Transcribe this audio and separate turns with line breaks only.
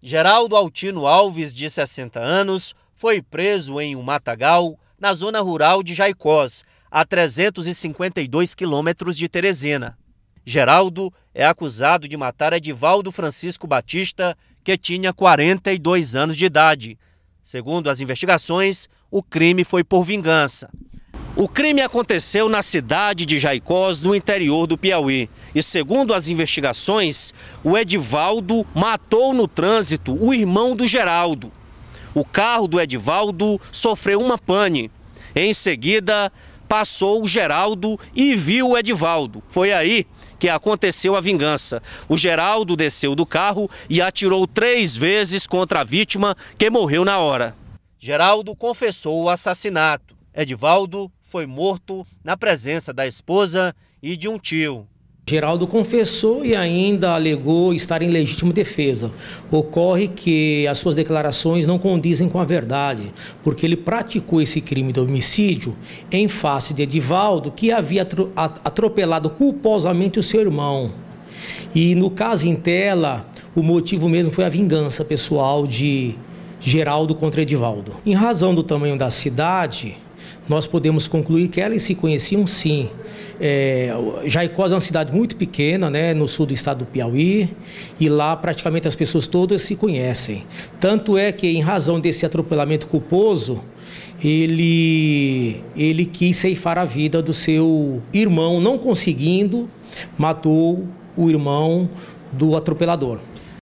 Geraldo Altino Alves, de 60 anos, foi preso em um matagal na zona rural de Jaicós, a 352 quilômetros de Teresina. Geraldo é acusado de matar Edivaldo Francisco Batista, que tinha 42 anos de idade. Segundo as investigações, o crime foi por vingança. O crime aconteceu na cidade de Jaicós, no interior do Piauí. E segundo as investigações, o Edivaldo matou no trânsito o irmão do Geraldo. O carro do Edivaldo sofreu uma pane. Em seguida, passou o Geraldo e viu o Edivaldo. Foi aí que aconteceu a vingança. O Geraldo desceu do carro e atirou três vezes contra a vítima, que morreu na hora. Geraldo confessou o assassinato. Edivaldo foi morto na presença da esposa e de um tio.
Geraldo confessou e ainda alegou estar em legítima defesa. Ocorre que as suas declarações não condizem com a verdade, porque ele praticou esse crime de homicídio em face de Edivaldo, que havia atropelado culposamente o seu irmão. E no caso em tela, o motivo mesmo foi a vingança pessoal de Geraldo contra Edivaldo. Em razão do tamanho da cidade, nós podemos concluir que elas se conheciam sim. É, Jaicós é uma cidade muito pequena, né, no sul do estado do Piauí, e lá praticamente as pessoas todas se conhecem. Tanto é que, em razão desse atropelamento culposo, ele, ele quis ceifar a vida do seu irmão, não conseguindo, matou o irmão do atropelador.